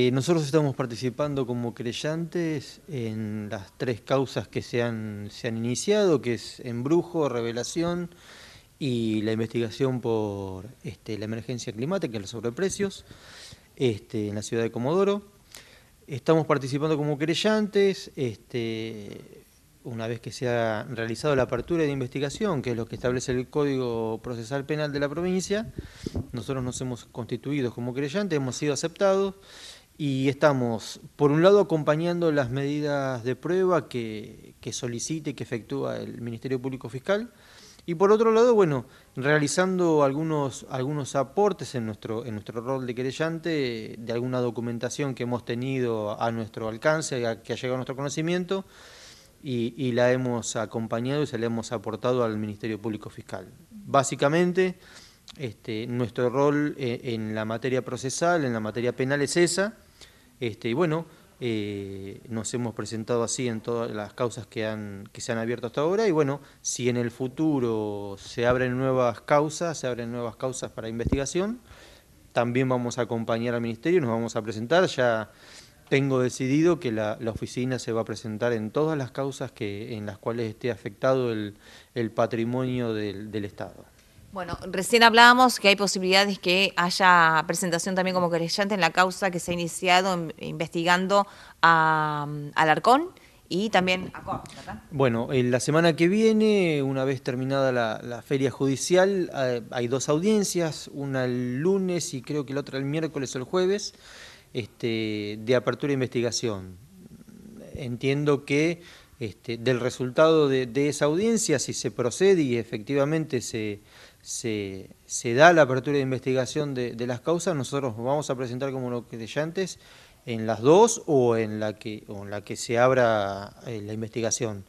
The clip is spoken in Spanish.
Eh, nosotros estamos participando como creyentes en las tres causas que se han, se han iniciado, que es embrujo, revelación y la investigación por este, la emergencia climática, los sobreprecios, este, en la ciudad de Comodoro. Estamos participando como creyentes, este, una vez que se ha realizado la apertura de investigación, que es lo que establece el Código Procesal Penal de la provincia, nosotros nos hemos constituido como creyentes, hemos sido aceptados, y estamos, por un lado, acompañando las medidas de prueba que, que solicite, que efectúa el Ministerio Público Fiscal. Y por otro lado, bueno, realizando algunos, algunos aportes en nuestro, en nuestro rol de querellante, de alguna documentación que hemos tenido a nuestro alcance, que ha llegado a nuestro conocimiento, y, la hemos acompañado y se la hemos aportado al Ministerio Público Fiscal. Básicamente, este, nuestro rol eh, en la materia procesal, en la materia penal es esa, este, y bueno, eh, nos hemos presentado así en todas las causas que, se han abierto hasta ahora y bueno, si en el futuro se abren nuevas causas, se abren nuevas causas para investigación, también vamos a acompañar al Ministerio, nos vamos a presentar, ya tengo decidido que la, oficina se va a presentar en todas las causas que, en las cuales esté afectado el, patrimonio del Estado. Bueno, recién hablábamos que hay posibilidades que haya presentación también como querellante en la causa que se ha iniciado investigando a Alarcón y también a Bueno, en eh, la semana que viene, una vez terminada la, feria judicial, eh, hay dos audiencias, una el lunes y creo que la otra el miércoles o el jueves, este, de apertura de investigación. Entiendo que este, del resultado de, esa audiencia, si se procede y efectivamente se, se, da la apertura de investigación de, las causas, nosotros vamos a presentar como lo que decía antes, en las dos o en la que, o en la que se abra eh, la investigación.